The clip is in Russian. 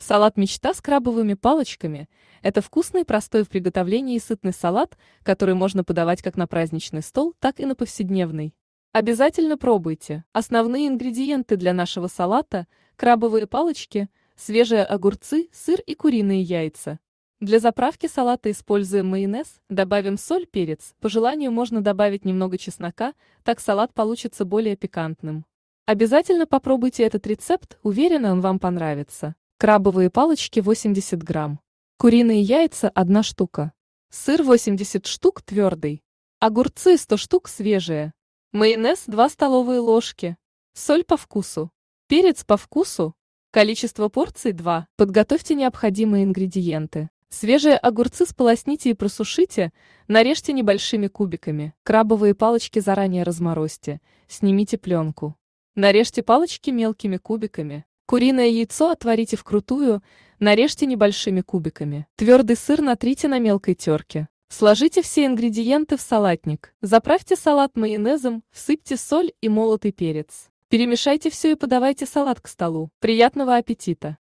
Салат «Мечта» с крабовыми палочками – это вкусный, простой в приготовлении и сытный салат, который можно подавать как на праздничный стол, так и на повседневный. Обязательно пробуйте. Основные ингредиенты для нашего салата – крабовые палочки, свежие огурцы, сыр и куриные яйца. Для заправки салата используем майонез, добавим соль, перец, по желанию можно добавить немного чеснока, так салат получится более пикантным. Обязательно попробуйте этот рецепт, уверена, он вам понравится крабовые палочки 80 грамм, куриные яйца 1 штука, сыр 80 штук твердый, огурцы 100 штук свежие, майонез 2 столовые ложки, соль по вкусу, перец по вкусу, количество порций 2. Подготовьте необходимые ингредиенты. Свежие огурцы сполосните и просушите, нарежьте небольшими кубиками. Крабовые палочки заранее разморозьте, снимите пленку. Нарежьте палочки мелкими кубиками. Куриное яйцо отварите вкрутую, нарежьте небольшими кубиками. Твердый сыр натрите на мелкой терке. Сложите все ингредиенты в салатник. Заправьте салат майонезом, всыпьте соль и молотый перец. Перемешайте все и подавайте салат к столу. Приятного аппетита!